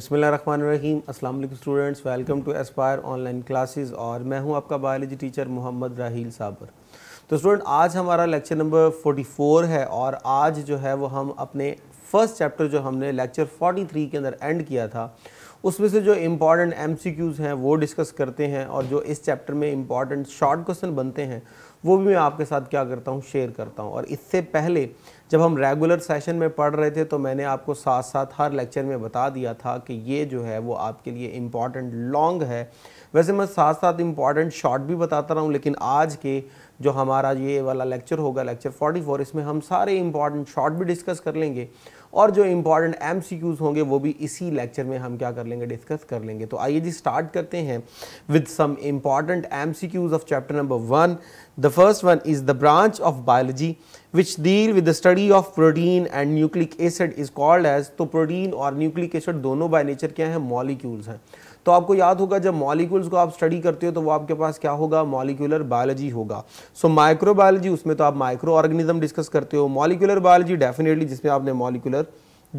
बसमिल अस्सलाम students welcome to Aspire online classes और मैं हूं आपका बायोलॉजी टीचर मोहम्मद राहील साबर तो स्टूडेंट आज हमारा लेक्चर नंबर 44 है और आज जो है वो हम अपने फर्स्ट चैप्टर जो हमने लेक्चर 43 के अंदर एंड किया था उसमें से जो इम्पॉर्टेंट एम हैं वो डिस्कस करते हैं और जो इस चैप्टर में इम्पॉर्टेंट शॉर्ट क्वेश्चन बनते हैं वो भी मैं आपके साथ क्या करता हूँ शेयर करता हूँ और इससे पहले जब हम रेगुलर सेशन में पढ़ रहे थे तो मैंने आपको साथ साथ हर लेक्चर में बता दिया था कि ये जो है वो आपके लिए इम्पॉर्टेंट लॉन्ग है वैसे मैं साथ साथ इम्पॉर्टेंट शॉर्ट भी बताता रहा हूँ लेकिन आज के जो हमारा ये वाला लेक्चर होगा लेक्चर 44 इसमें हम सारे इम्पॉर्टेंट शॉर्ट भी डिस्कस कर लेंगे और जो इंपॉर्टेंट एम होंगे वो भी इसी लेक्चर में हम क्या कर लेंगे डिस्कस कर लेंगे तो आइए जी स्टार्ट करते हैं with some important M of chapter number one the first one is the branch of biology which deal with the study of protein and nucleic acid is called as तो protein और nucleic acid दोनों by nature क्या है molecules हैं तो आपको याद होगा जब मॉलिक्यूल्स को आप स्टडी करते हो तो वो आपके पास क्या होगा मॉलिक्यूलर बायोलॉजी होगा सो माइक्रो बायोलॉजी उसमें तो आप माइक्रो ऑर्गेनिज्म डिस्कस करते हो मॉलिक्यूलर बायोलॉजी डेफिनेटली जिसमें आपने मॉलिक्यूलर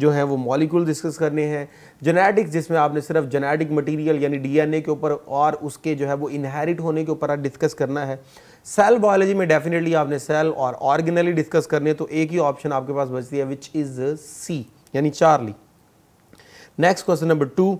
जो है वो मॉलिक्यूल डिस्कस करने हैं जेनेटिक्स जिसमें आपने सिर्फ जेनेटिक मटेरियल यानी डीएनए के ऊपर और उसके जो है वो इनहेरिट होने के ऊपर आप डिस्कस करना है सेल बायोलॉजी में डेफिनेटली आपने सेल और ऑर्गेनली डिस्कस करने तो एक ही ऑप्शन आपके पास बचती है विच इज़ सी यानी Charlie next question number two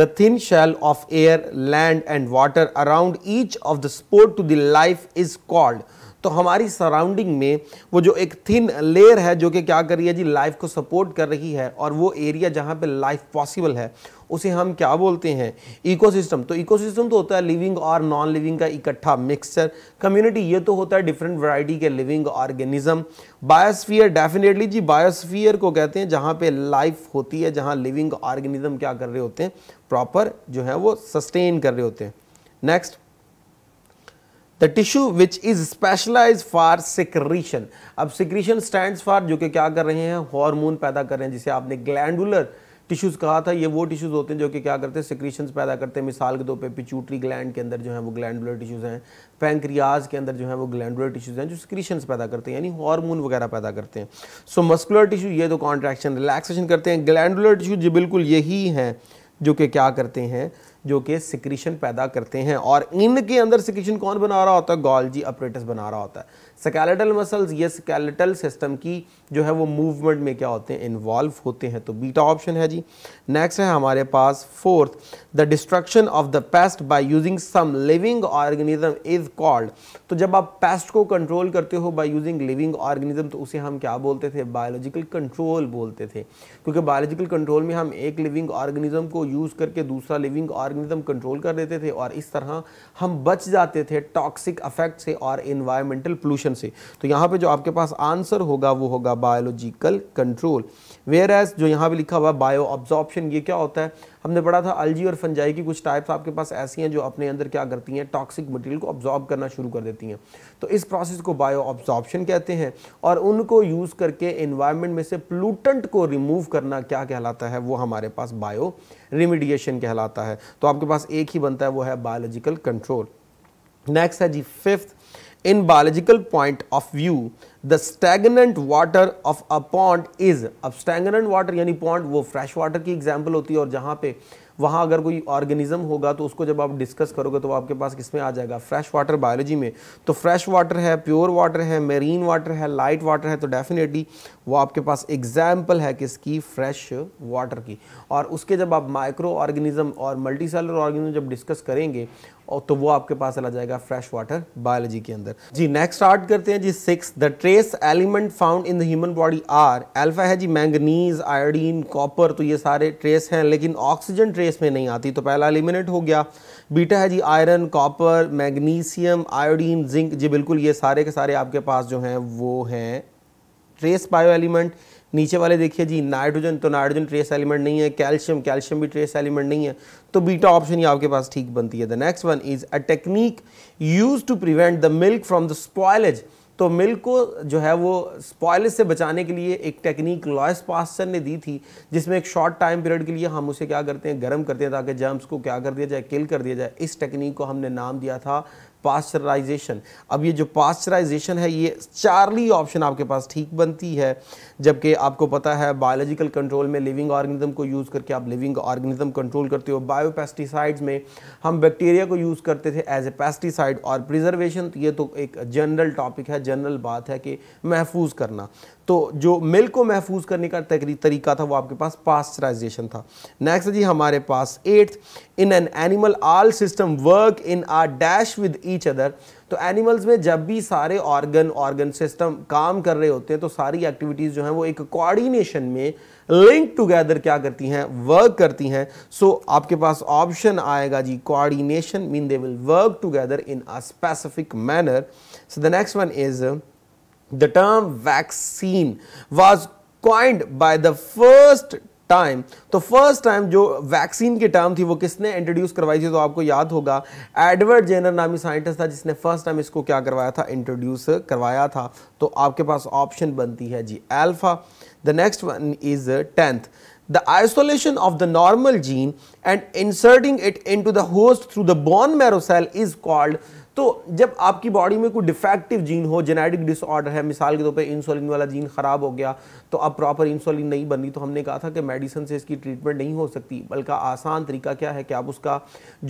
the thin shell of air, land and water around each of the spore to the life is called. तो हमारी सराउंडिंग में वो जो एक थिन लेयर है जो कि क्या कर रही है जी लाइफ को सपोर्ट कर रही है और वो एरिया जहाँ पे लाइफ पॉसिबल है उसे हम क्या बोलते हैं इकोसिस्टम तो इकोसिस्टम तो होता है लिविंग और नॉन लिविंग का इकट्ठा मिक्सचर कम्युनिटी ये तो होता है डिफरेंट वैरायटी के लिविंग ऑर्गेनिज्म बायोस्फीयर डेफिनेटली जी बायोस्फीयर को कहते हैं जहाँ पे लाइफ होती है जहाँ लिविंग ऑर्गेनिज्म क्या कर रहे होते हैं प्रॉपर जो है वो सस्टेन कर रहे होते हैं next the tissue which is specialize for secretion अब सिक्रीशन स्टैंड फॉर जो कि क्या कर रहे हैं हॉर्मोन पैदा कर रहे हैं जिसे आपने ग्लैंडुलर टिश्यूज़ कहा था ये वो टिश्यूज़ होते हैं जो कि क्या करते हैं सिक्रीशंस पैदा करते हैं मिसाल के तौर पे पिचूटरी ग्लैंड के अंदर जो है वो ग्लैंडुलर टिश्यूज़ हैं पैंक्रियाज के अंदर जो है वो ग्लैंडुलर टिश्यूज़ हैं जो सिक्रीशंस पैदा करते हैं यानी हार्मोन वगैरह पैदा करते हैं सो मस्कुलर टिश्यू ये तो कॉन्ट्रैक्शन रिलैक्सेशन करते हैं ग्लैंडुलर टिश्यू जी बिल्कुल यही हैं जो कि क्या करते हैं जो कि सिक्रीशन पैदा करते हैं और इनके अंदर सिक्रीशन कौन बना रहा होता है गॉल्जी अपरेटस बना रहा होता है स्केलेटल मसल्स ये स्केलेटल सिस्टम की जो है वो मूवमेंट में क्या होते हैं इन्वॉल्व होते हैं तो बीटा ऑप्शन है जी नेक्स्ट है हमारे पास fourth the destruction of the pest by using some living organism is called तो जब आप पेस्ट को कंट्रोल करते हो बाय यूजिंग लिविंग ऑर्गेनिज्म तो उसे हम क्या बोलते थे बायोलॉजिकल कंट्रोल बोलते थे क्योंकि बायोलॉजिकल कंट्रोल में हम एक लिविंग ऑर्गेनिज्म को यूज़ करके दूसरा लिविंग ऑर्गेनिज्म कंट्रोल कर देते थे और इस तरह हम बच जाते थे टॉक्सिक अफेक्ट से और इन्वायरमेंटल पोल्यूशन क्वेश्चन से तो यहाँ पे जो आपके पास आंसर होगा वो होगा बायोलॉजिकल कंट्रोल वेयर एज जो यहाँ पे लिखा हुआ बायो ऑब्जॉर्प्शन ये क्या होता है हमने पढ़ा था अलजी और फंजाई की कुछ टाइप्स आपके पास ऐसी हैं जो अपने अंदर क्या करती हैं टॉक्सिक मटेरियल को ऑब्जॉर्ब करना शुरू कर देती हैं तो इस प्रोसेस को बायो ऑब्जॉर्प्शन कहते हैं और उनको यूज़ करके इन्वायरमेंट में से प्लूटेंट को रिमूव करना क्या कहलाता है वो हमारे पास बायो रिमिडिएशन कहलाता है तो आपके पास एक ही बनता है वो है बायोलॉजिकल कंट्रोल नेक्स्ट है जी fifth in biological point of view the stagnant water of a pond is अब stagnant वाटर यानी pond वो फ्रेश वाटर की एग्जाम्पल होती है और जहाँ पे वहाँ अगर कोई ऑर्गेनिज्म होगा तो उसको जब आप डिस्कस करोगे तो आपके पास किस में आ जाएगा फ्रेश वाटर बायोलॉजी में तो फ्रेश वाटर है प्योर वाटर है मेरीन वाटर है लाइट वाटर है तो डेफिनेटली वो आपके पास एग्जाम्पल है किसकी फ्रेश वाटर की और उसके जब आप माइक्रो ऑर्गेनिज्म और मल्टी सेलर ऑर्गेनिज्म जब डिस्कस करेंगे और तो वो आपके पास चला जाएगा फ्रेश वाटर बायोलॉजी के अंदर जी नेक्स्ट स्टार्ट करते हैं जी six the trace element found in the human body are alpha है जी मैंगनीज आयोडीन कॉपर तो ये सारे ट्रेस हैं लेकिन ऑक्सीजन ट्रेस में नहीं आती तो पहला एलिमिनेट हो गया बीटा है जी iron copper magnesium iodine zinc जी बिल्कुल ये सारे के सारे आपके पास जो हैं वो हैं ट्रेस बायो एलिमेंट नीचे वाले देखिए जी नाइट्रोजन तो नाइट्रोजन ट्रेस एलिमेंट नहीं है कैल्शियम कैल्शियम भी ट्रेस एलिमेंट नहीं है तो बीटा ऑप्शन ही आपके पास ठीक बनती है the next one is a technique use to prevent the milk from the spoilage तो मिल्क को जो है वो स्पॉयलेज से बचाने के लिए एक टेक्निक लॉयस पास्टर ने दी थी जिसमें एक शॉर्ट टाइम पीरियड के लिए हम उसे क्या करते हैं गर्म करते हैं ताकि जर्म्स को क्या कर दिया जाए किल कर दिया जाए इस टेक्निक को हमने नाम दिया था पास्चराइजेशन अब ये जो पास्चराइजेशन है ये चार्ली ऑप्शन आपके पास ठीक बनती है जबकि आपको पता है बायोलॉजिकल कंट्रोल में लिविंग ऑर्गेनिज्म को यूज़ करके आप लिविंग ऑर्गेनिज्म कंट्रोल करते हो बायोपेस्टिसाइड्स में हम बैक्टीरिया को यूज़ करते थे एज ए पेस्टिसाइड और प्रिजर्वेशन ये तो एक जनरल टॉपिक है जनरल बात है कि महफूज करना तो जो मिल्क को महफूज करने का तरीका था वो आपके पास पास्चराइजेशन था नेक्स्ट जी हमारे पास eighth in an animal all system work in are dash with each other तो एनिमल्स में जब भी सारे ऑर्गन ऑर्गन सिस्टम काम कर रहे होते हैं तो सारी एक्टिविटीज़ जो हैं वो एक कोऑर्डिनेशन में लिंक टुगेदर क्या करती हैं वर्क करती हैं सो so, आपके पास ऑप्शन आएगा जी coordination mean they will work together in a specific manner so the next one is The term vaccine was coined by the first time तो फर्स्ट टाइम जो वैक्सीन की टर्म थी वो किसने इंट्रोड्यूस करवाई थी तो आपको याद होगा एडवर्ड जेनर नामी साइंटिस्ट था जिसने फर्स्ट टाइम इसको क्या करवाया था इंट्रोड्यूस करवाया था तो आपके पास ऑप्शन बनती है जी alpha the next one is tenth the isolation of the normal gene and inserting it into the host through the marrow cell is called तो जब आपकी बॉडी में कोई डिफेक्टिव जीन हो जेनेटिक डिसऑर्डर है मिसाल के तौर पे इंसुलिन वाला जीन ख़राब हो गया तो अब प्रॉपर इंसुलिन नहीं बन रही तो हमने कहा था कि मेडिसिन से इसकी ट्रीटमेंट नहीं हो सकती बल्कि आसान तरीका क्या है कि आप उसका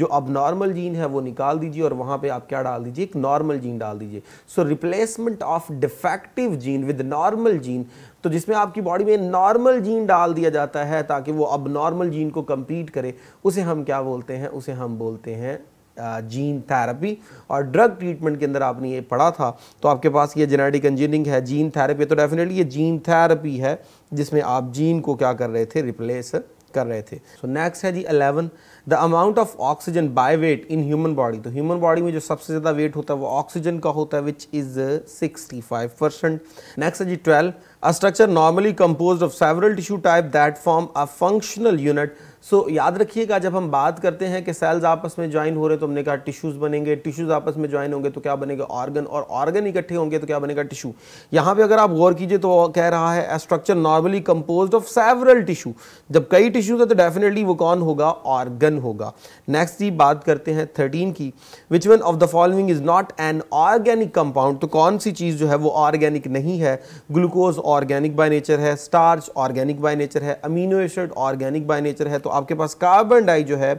जो अब नॉर्मल जीन है वो निकाल दीजिए और वहाँ पर आप क्या डाल दीजिए एक नॉर्मल जीन डाल दीजिए so replacement of defective gene with normal gene तो जिसमें आपकी बॉडी में नॉर्मल जीन डाल दिया जाता है ताकि वो अब नॉर्मल जीन को कम्पीट करे उसे हम क्या बोलते हैं उसे हम बोलते हैं जीन थेरेपी और ड्रग ट्रीटमेंट के अंदर आपने ये पढ़ा था तो आपके पास ये जेनेटिक इंजीनियरिंग है जीन थेरेपी तो डेफिनेटली ये जीन थेरेपी है जिसमें आप जीन को क्या कर रहे थे रिप्लेस कर रहे थे सो so, नेक्स्ट है जी eleven the amount of oxygen by weight in human body तो ह्यूमन बॉडी में जो सबसे ज़्यादा वेट होता है वो ऑक्सीजन का होता है which is sixty five percent next है जी twelve a structure normally compose of several tissue type that form a functional unit so so, याद रखिएगा जब हम बात करते हैं कि सेल्स आपस में ज्वाइन हो रहे हैं तो हमने कहा टिश्यूज़ बनेंगे टिश्यूज़ आपस में ज्वाइन होंगे तो क्या बनेगा ऑर्गन और ऑर्गन इकट्ठे होंगे तो क्या बनेगा टिश्यू यहाँ पे अगर आप गौर कीजिए तो कह रहा है structure normally compose of several tissue जब कई टिश्यूज है तो डेफिनेटली वो कौन होगा ऑर्गन होगा नेक्स्ट जी बात करते हैं थर्टीन की which one of the following is not an organic compound तो कौन सी चीज़ जो है वो ऑर्गेनिक नहीं है ग्लूकोज ऑर्गेनिक बाय नेचर है स्टार्च ऑर्गेनिक बाय नेचर है amino acid organic by nature है तो आपके पास कार्बन डाई जो है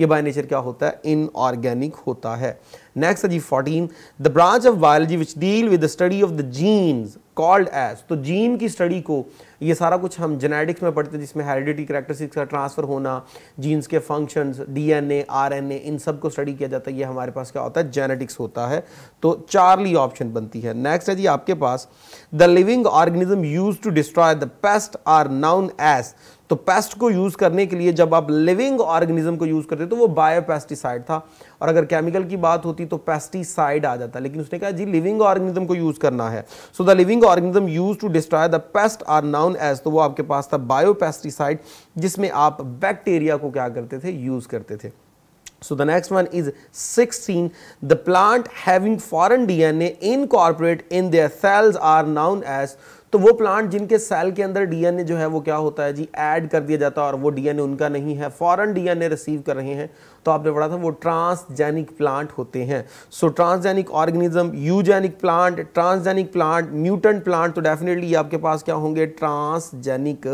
ये बाय नेचर क्या होता है इनऑर्गेनिक होता है नेक्स्ट है जी fourteen the branch of biology which deal with the study of the genes called as तो जीन की स्टडी को ये सारा कुछ हम जेनेटिक्स में पढ़ते हैं जिसमें हेरिडिटी करेक्टरिस्टिक्स का ट्रांसफर होना जीन्स के फंक्शंस डीएनए आरएनए इन सब को स्टडी किया जाता है ये हमारे पास क्या होता है जेनेटिक्स होता है तो चार्ली ऑप्शन बनती है नेक्स्ट है जी आपके पास the living organism use to destroy the pest are known as तो पेस्ट को यूज़ करने के लिए जब आप लिविंग ऑर्गेनिज्म को यूज़ करते तो वो बायोपेस्टिसाइड था और अगर केमिकल की बात होती तो पेस्टिसाइड आ जाता लेकिन उसने कहा जी लिविंग ऑर्गेनिज्म को यूज़ करना है so the living organism use to destroy the pest are known as तो वो आपके पास था बायोपेस्टिसाइड जिसमें आप बैक्टीरिया को क्या करते थे यूज़ करते थे so the So the next one is 16. The plant having foreign DNA incorporate in their cells are known as तो वो प्लांट जिनके सेल के अंदर डीएनए जो है वो क्या होता है जी ऐड कर दिया जाता है और वो डीएनए उनका नहीं है फॉरन डीएनए रिसीव कर रहे हैं तो आपने पढ़ा था वो ट्रांसजेनिक प्लांट होते हैं so transgenic organism eugenic plant transgenic plant mutant plant तो डेफिनेटली आपके पास क्या होंगे ट्रांसजेनिक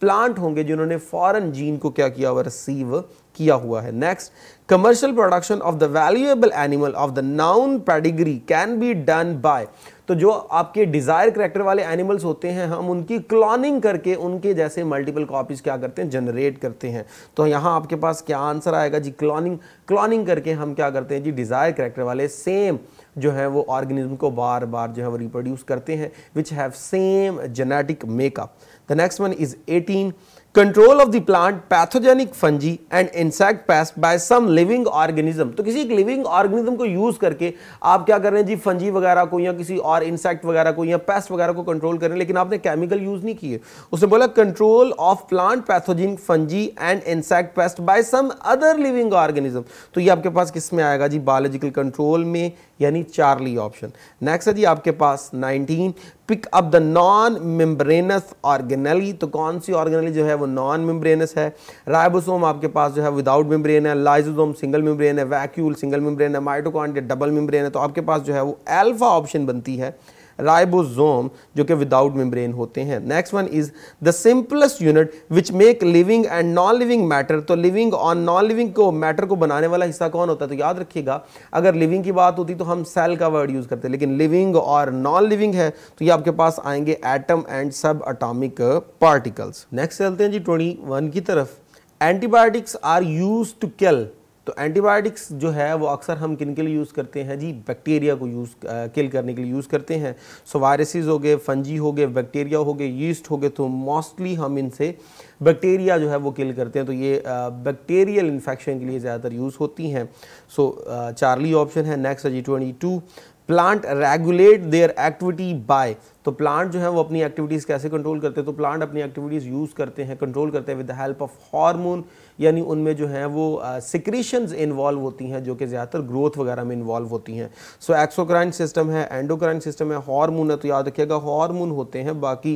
प्लांट होंगे जिन्होंने फॉरन जीन को क्या किया हुआ रिसीव किया हुआ है next commercial production of the valuable animal of the known pedigree can be done by तो जो आपके डिजायर करेक्टर वाले एनिमल्स होते हैं हम उनकी क्लोनिंग करके उनके जैसे मल्टीपल कॉपीज क्या करते हैं जनरेट करते हैं तो यहां आपके पास क्या आंसर आएगा जी क्लोनिंग क्लोनिंग करके हम क्या करते हैं जी डिजायर करेक्टर वाले सेम जो है वो ऑर्गेनिज्म को बार बार जो है वो रिप्रोड्यूस करते हैं which have same genetic makeup the next one is eighteen control of the plant pathogenic fungi and insect pest by some living organism तो किसी एक लिविंग ऑर्गेनिज्म को यूज करके आप क्या कर रहे हैं जी फंजी वगैरह को या किसी और इंसेक्ट वगैरह को या पेस्ट वगैरह को कंट्रोल कर रहे हैं लेकिन आपने केमिकल यूज नहीं किए उसने बोला control of plant pathogenic fungi and insect pest by some other living organism तो ये आपके पास किस में आएगा जी बायोलॉजिकल कंट्रोल में यानी चार्ली ऑप्शन नेक्स्ट है जी आपके पास 19 pick up the non membranous organelle तो कौन सी ऑर्गेनली जो है वो नॉन मेम्ब्रेनस है राइबोसोम आपके पास जो है विदाउट मेम्ब्रेन है लाइजोसोम सिंगल मेम्ब्रेन है वैक्यूल सिंगल मेम्ब्रेन है माइटोकॉन्ड्रिया डबल मेम्ब्रेन है तो आपके पास जो है वो अल्फा ऑप्शन बनती है राइबोसोम जो कि विदाउट मेम्ब्रेन होते हैं next one is the simplest unit which make living and non living matter तो लिविंग और नॉन लिविंग को मैटर को बनाने वाला हिस्सा कौन होता है तो याद रखिएगा अगर लिविंग की बात होती तो हम सेल का वर्ड यूज़ करते लेकिन लिविंग और नॉन लिविंग है तो ये आपके पास आएंगे atom and sub atomic particles next चलते हैं जी ट्वेंटी वन की तरफ antibiotics are use to kill तो एंटीबायोटिक्स जो है वो अक्सर हम किन के लिए यूज़ करते हैं जी बैक्टीरिया को यूज़ किल करने के लिए यूज़ करते हैं सो वायरसेस हो गए फंजी हो गए बैक्टीरिया हो गए यीस्ट हो गए तो मोस्टली हम इनसे बैक्टीरिया जो है वो किल करते हैं तो ये बैक्टीरियल इन्फेक्शन के लिए ज़्यादातर यूज़ होती हैं सो चार्ली ऑप्शन है नेक्स्ट जी twenty two plant regulate their activity by तो प्लांट जो है वो अपनी एक्टिविटीज़ कैसे कंट्रोल करते हैं तो प्लांट अपनी एक्टिविटीज़ यूज़ करते हैं कंट्रोल करते हैं with the help of hormone यानी उनमें जो है वो सिक्रीशंस इन्वॉल्व होती हैं जो कि ज़्यादातर ग्रोथ वगैरह में इन्वॉल्व होती हैं सो एक्सोक्राइन सिस्टम है एंडोक्राइन सिस्टम है हॉर्मोन है तो याद रखिएगा हॉर्मोन होते हैं बाकी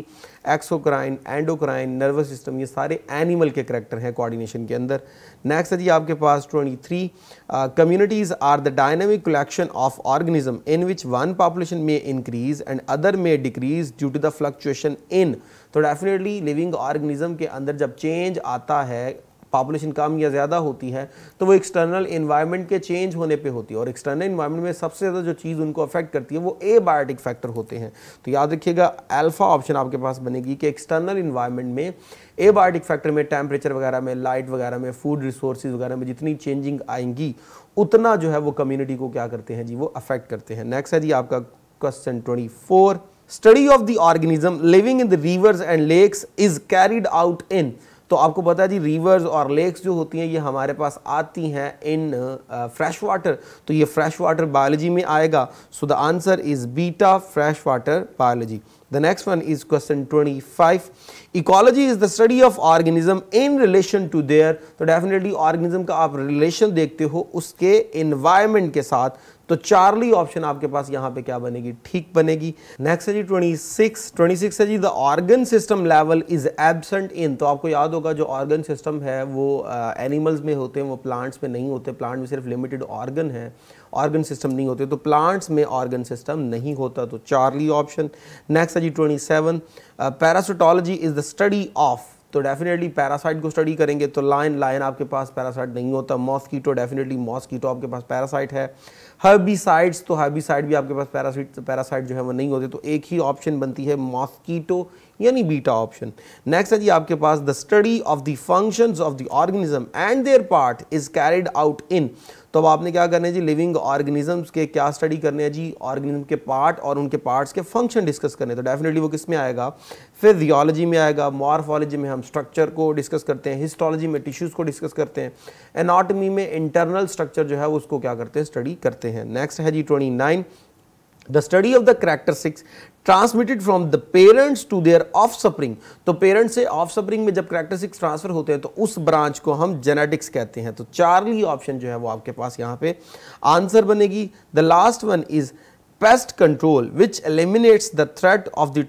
एक्सोक्राइन एंडोक्राइन नर्वस सिस्टम ये सारे एनिमल के करेक्टर हैं कोऑर्डिनेशन के अंदर नेक्स्ट है जी आपके पास twenty three communities are the dynamic collection of organism in which one population में इंक्रीज एंड अदर में decrease due to the fluctuation in तो डेफिनेटली लिविंग ऑर्गेनिज्म के अंदर जब चेंज आता है पॉपुलेशन कम या ज़्यादा होती है तो वो एक्सटर्नल इन्वायरमेंट के चेंज होने पे होती है और एक्सटर्नल इन्वायरमेंट में सबसे ज़्यादा जो चीज़ उनको अफेक्ट करती है वो ए बायोटिक फैक्टर होते हैं तो याद रखिएगा अल्फ़ा ऑप्शन आपके पास बनेगी कि एक्सटर्नल इन्वायरमेंट में ए बायोटिक फैक्टर में टेम्परेचर वगैरह में लाइट वगैरह में फूड रिसोर्स वगैरह में जितनी चेंजिंग आएंगी उतना जो है वो कम्युनिटी को क्या करते हैं जी वो अफेक्ट करते हैं नेक्स्ट है जी आपका question twenty four study of the organism living in the rivers and lakes is carried out in तो आपको बता दी रिवर्स और लेक्स जो होती हैं ये हमारे पास आती हैं इन फ्रेश वाटर तो ये फ्रेश वाटर बायोलॉजी में आएगा so the answer is beta fresh water biology The next one is question 25. Ecology is the study of organism in relation to their तो definitely organism का आप relation देखते हो उसके environment के साथ तो चार्ली ऑप्शन आपके पास यहां पे क्या बनेगी ठीक बनेगी नेक्स्ट है जी 26 26 है जी the organ system level is absent in तो आपको याद होगा जो ऑर्गन सिस्टम है वो एनिमल्स uh, में होते हैं वो प्लांट्स में नहीं होते प्लांट में सिर्फ लिमिटेड ऑर्गन है ऑर्गन सिस्टम नहीं होते तो प्लांट्स में ऑर्गन सिस्टम नहीं होता तो चार्ली ऑप्शन नेक्स्ट है जी twenty seven parasitology is the study of तो डेफिनेटली पैरासाइट को स्टडी करेंगे तो लाइन लाइन आपके पास पैरासाइट नहीं होता मॉस्कीटो डेफिनेटली मॉस्कीटो आपके पास पैरासाइट है हर्बिसाइड्स तो हर्बिसाइड भी आपके पास पैरासाइट पैरासाइट जो है वो नहीं होते तो एक ही ऑप्शन बनती है मॉस्कीटो यानी बीटा ऑप्शन नेक्स्ट है जी आपके पास the study of the functions of the organism and their part is carried out in तो अब आपने क्या करना है जी लिविंग ऑर्गेनिजम्स के क्या स्टडी करने हैं जी ऑर्गेनिज्म के पार्ट और उनके पार्ट्स के फंक्शन डिस्कस करने तो डेफिनेटली वो किस में आएगा फिजियोलॉजी में आएगा मॉर्फोलॉजी में हम स्ट्रक्चर को डिस्कस करते हैं हिस्टोलॉजी में टिश्यूज़ को डिस्कस करते हैं एनाटमी में इंटरनल स्ट्रक्चर जो है उसको क्या करते हैं स्टडी करते हैं नेक्स्ट है जी twenty nine the study of the six transmitted from the parents to their offspring तो पेरेंट्स से ऑफ सपरिंग में जब करेक्टरिस्टिक्स ट्रांसफर होते हैं तो उस ब्रांच को हम जेनेटिक्स कहते हैं तो चार्ली ऑप्शन जो है वो आपके पास यहाँ पे आंसर बनेगी the last one is pest control which eliminates the threat of the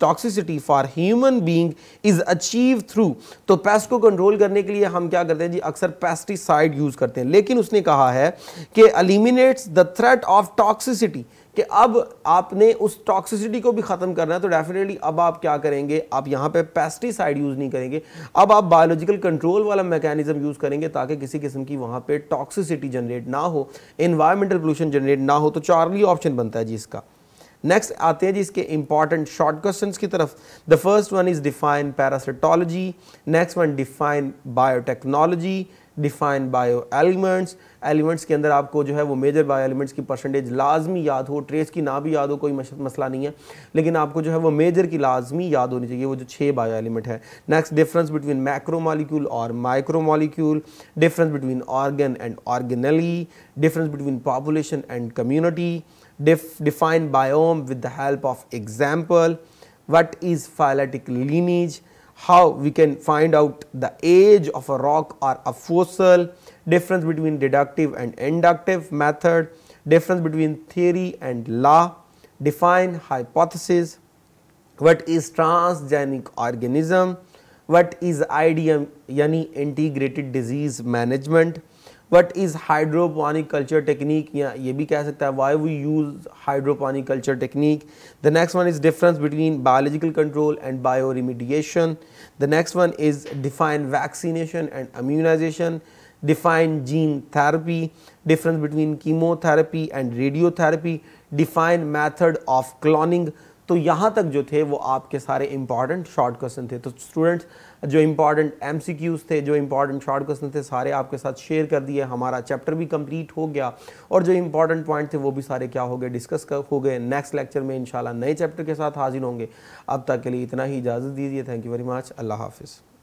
toxicity for human being is achieve through तो पेस्ट को कंट्रोल करने के लिए हम क्या करते हैं जी अक्सर पेस्टिसाइड यूज करते हैं लेकिन उसने कहा है कि eliminates the threat of toxicity कि अब आपने उस टॉक्सिसिटी को भी ख़त्म करना है तो डेफिनेटली अब आप क्या करेंगे आप यहाँ पे पेस्टिसाइड यूज़ नहीं करेंगे अब आप बायोलॉजिकल कंट्रोल वाला मैकेनिज्म यूज़ करेंगे ताकि किसी किस्म की वहाँ पे टॉक्सिसिटी जनरेट ना हो इन्वायरमेंटल पोल्यूशन जनरेट ना हो तो चार्ली ऑप्शन बनता है जी इसका नेक्स्ट आते हैं जी इसके इंपॉर्टेंट शॉर्ट क्वेश्चन की तरफ the first one is define parasitology next one define biotechnology define bio elements elements के अंदर आपको जो है वो मेजर बायो एलिमेंट्स की परसेंटेज लाजमी याद हो ट्रेस की ना भी याद हो कोई मसला नहीं है लेकिन आपको जो है वो मेजर की लाजमी याद होनी चाहिए वो जो छः बायो एलिमेंट है next difference between macro molecule और micro molecule difference between organ and organelle difference between population and community define biome with the help of example what is phyletic lineage how we can find out the age of a rock or a fossil, difference between deductive and inductive method, difference between theory and law, define hypothesis, what is transgenic organism, what is IDM yani integrated disease management, what is hydroponic culture technique या ये भी कह सकता है why we use hydroponic culture technique. The next one is difference between biological control and bioremediation. remediation the next one is define vaccination and immunization, define gene therapy, difference between chemotherapy and radiotherapy, define method of cloning. तो यहाँ तक जो थे वो आपके सारे important short question थे तो स्टूडेंट्स जो इंपॉर्टेंट एम थे जो इंपॉर्टेंट शॉर्ट क्वेश्चन थे सारे आपके साथ शेयर कर दिए हमारा चैप्टर भी कंप्लीट हो गया और जो इंपॉर्टेंट पॉइंट थे वो भी सारे क्या हो गए डिस्कस कर हो गए नेक्स्ट लेक्चर में इंशाल्लाह नए चैप्टर के साथ हाजिर होंगे अब तक के लिए इतना ही इजाज़त दीजिए थैंक यू वेरी मच अल्लाह हाफिज़